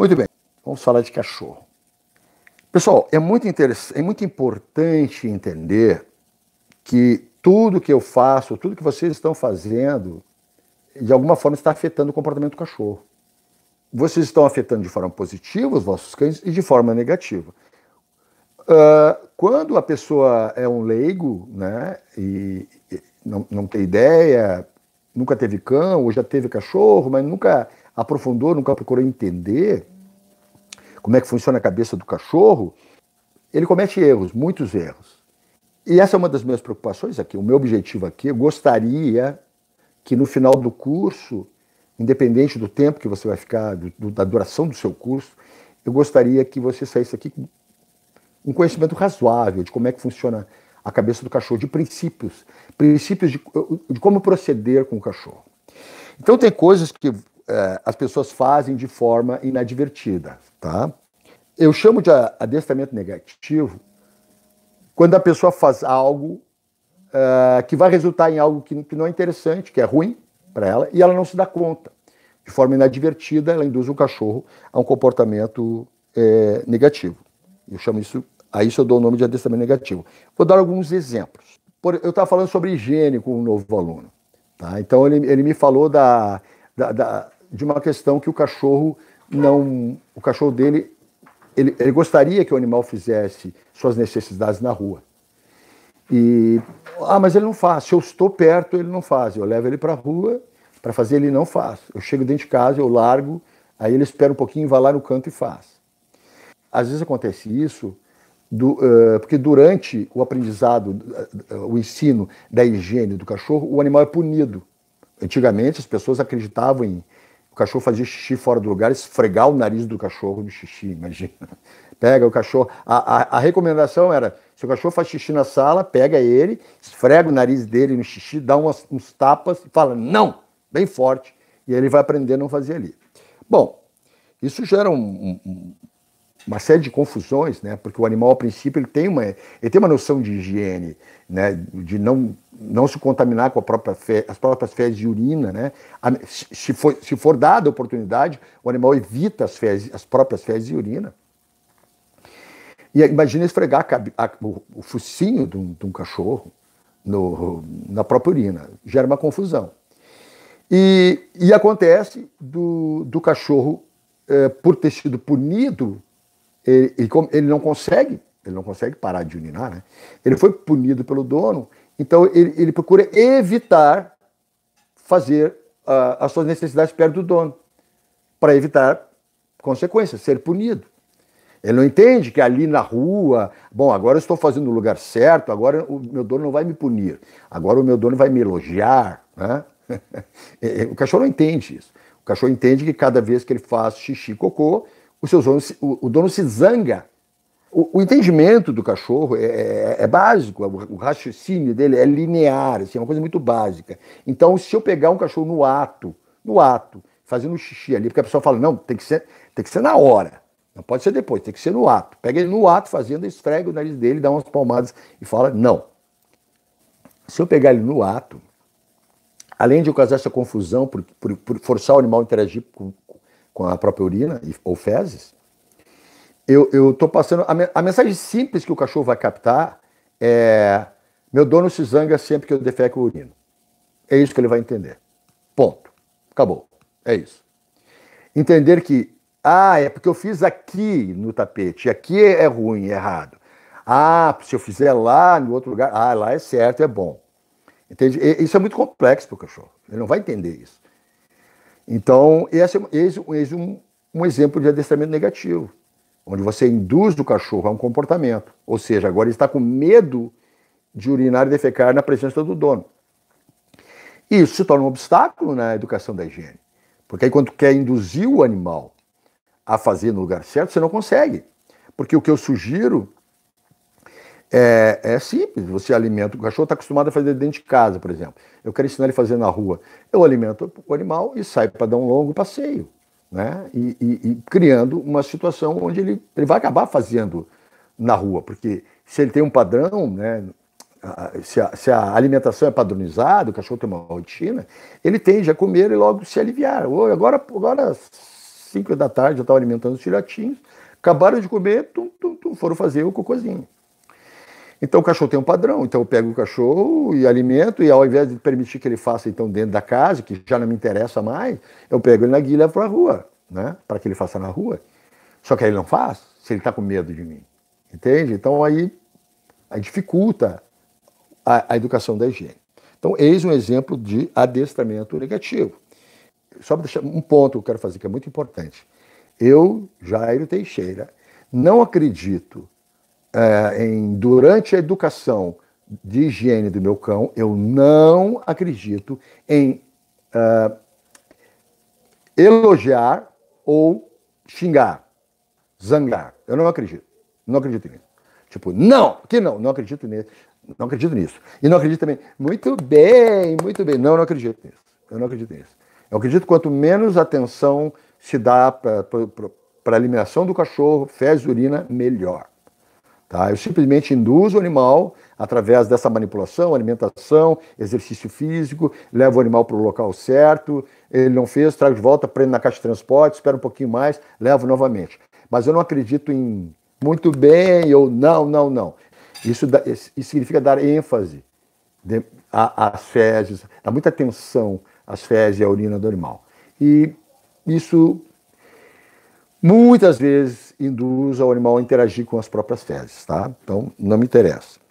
Muito bem, vamos falar de cachorro. Pessoal, é muito, é muito importante entender que tudo que eu faço, tudo que vocês estão fazendo, de alguma forma está afetando o comportamento do cachorro. Vocês estão afetando de forma positiva os vossos cães e de forma negativa. Uh, quando a pessoa é um leigo, né, e, e não, não tem ideia, nunca teve cão, ou já teve cachorro, mas nunca aprofundou, nunca procurou entender como é que funciona a cabeça do cachorro, ele comete erros, muitos erros. E essa é uma das minhas preocupações aqui. O meu objetivo aqui, eu gostaria que no final do curso, independente do tempo que você vai ficar, do, da duração do seu curso, eu gostaria que você saísse aqui com um conhecimento razoável de como é que funciona a cabeça do cachorro, de princípios, princípios de, de como proceder com o cachorro. Então tem coisas que eh, as pessoas fazem de forma inadvertida, tá? Eu chamo de adestramento negativo quando a pessoa faz algo eh, que vai resultar em algo que, que não é interessante, que é ruim para ela, e ela não se dá conta. De forma inadvertida, ela induz o cachorro a um comportamento é, negativo. Eu chamo isso, a isso eu dou o nome de adestramento negativo. Vou dar alguns exemplos. Por, eu estava falando sobre higiene com um novo aluno. Tá? Então ele, ele me falou da, da, da, de uma questão que o cachorro não. O cachorro dele, ele, ele gostaria que o animal fizesse suas necessidades na rua. E. Ah, mas ele não faz. Se eu estou perto, ele não faz. Eu levo ele para a rua, para fazer ele não faz. Eu chego dentro de casa, eu largo, aí ele espera um pouquinho, vai lá no canto e faz. Às vezes acontece isso, do, uh, porque durante o aprendizado, uh, o ensino da higiene do cachorro, o animal é punido. Antigamente as pessoas acreditavam em cachorro fazia xixi fora do lugar, esfregar o nariz do cachorro no xixi, imagina. Pega o cachorro. A, a, a recomendação era: se o cachorro faz xixi na sala, pega ele, esfrega o nariz dele no xixi, dá umas, uns tapas e fala não, bem forte, e ele vai aprender a não fazer ali. Bom, isso gera um, um, uma série de confusões, né? Porque o animal, ao princípio, ele tem uma, ele tem uma noção de higiene, né? De não não se contaminar com própria fe, as próprias fezes de urina, né? Se for, se for dada a oportunidade, o animal evita as, fezes, as próprias fezes de urina. E imagina esfregar a, a, o, o focinho de um, de um cachorro no, na própria urina. Gera uma confusão. E, e acontece do, do cachorro, é, por ter sido punido, ele, ele, ele não consegue ele não consegue parar de urinar, né? Ele foi punido pelo dono então, ele, ele procura evitar fazer uh, as suas necessidades perto do dono, para evitar consequências, ser punido. Ele não entende que ali na rua, bom, agora eu estou fazendo o lugar certo, agora o meu dono não vai me punir, agora o meu dono vai me elogiar. Né? o cachorro não entende isso. O cachorro entende que cada vez que ele faz xixi, cocô, o, seu dono, o dono se zanga o, o entendimento do cachorro é, é, é básico, o raciocínio dele é linear, assim, é uma coisa muito básica. Então, se eu pegar um cachorro no ato, no ato, fazendo um xixi ali, porque a pessoa fala, não, tem que ser, tem que ser na hora. Não pode ser depois, tem que ser no ato. Pega ele no ato fazendo, esfrega o nariz dele, dá umas palmadas e fala não. Se eu pegar ele no ato, além de eu causar essa confusão por, por, por forçar o animal a interagir com, com a própria urina ou fezes, eu estou passando. A, me, a, mensagem simples que o cachorro vai captar é: meu dono se zanga sempre que eu defeco o urino. É isso que ele vai entender. Ponto. Acabou. É isso. Entender que, ah, é porque eu fiz aqui no tapete, aqui é, é ruim, é errado. Ah, se eu fizer lá no outro lugar, ah, lá é certo, é bom. Entende? E, isso é muito complexo para o cachorro. Ele não vai entender isso. Então, esse, é, é, é um, um exemplo de adestramento negativo onde você induz o cachorro a um comportamento. Ou seja, agora ele está com medo de urinar e defecar na presença do dono. E isso se torna um obstáculo na educação da higiene. Porque aí, quando quer induzir o animal a fazer no lugar certo, você não consegue. Porque o que eu sugiro é, é simples: você alimenta. O cachorro está acostumado a fazer dentro de casa, por exemplo. Eu quero ensinar ele a fazer na rua. Eu alimento o animal e saio para dar um longo passeio né? E, e, e, criando uma situação onde ele, ele vai acabar fazendo na rua, porque se ele tem um padrão, né? Se a, se a alimentação é padronizada, o cachorro tem uma rotina, ele tende a comer e logo se aliviar. agora, agora 5 da tarde, eu estava alimentando os filhotinhos, acabaram de comer, tum, tum, tum, foram fazer o cocôzinho. Então o cachorro tem um padrão, então eu pego o cachorro e alimento, e ao invés de permitir que ele faça então dentro da casa, que já não me interessa mais, eu pego ele na guia e levo para a rua, né? para que ele faça na rua. Só que aí ele não faz, se ele está com medo de mim. Entende? Então aí, aí dificulta a, a educação da higiene. Então, eis um exemplo de adestramento negativo. Só para deixar um ponto que eu quero fazer que é muito importante. Eu, Jairo Teixeira, não acredito é, em, durante a educação de higiene do meu cão, eu não acredito em uh, elogiar ou xingar, zangar. Eu não acredito. Não acredito nisso. Tipo, não, que não, não acredito nisso. Não acredito nisso. E não acredito também, muito bem, muito bem. Não, não acredito nisso. Eu não acredito nisso. Eu acredito que quanto menos atenção se dá para a eliminação do cachorro, fezes urina, melhor. Tá? Eu simplesmente induzo o animal através dessa manipulação, alimentação, exercício físico, levo o animal para o local certo, ele não fez, trago de volta, prendo na caixa de transporte, espero um pouquinho mais, levo novamente. Mas eu não acredito em muito bem ou não, não, não. Isso, dá, isso significa dar ênfase às fezes, dá muita atenção às fezes e à urina do animal. E isso muitas vezes induz o animal a interagir com as próprias fezes, tá? Então não me interessa.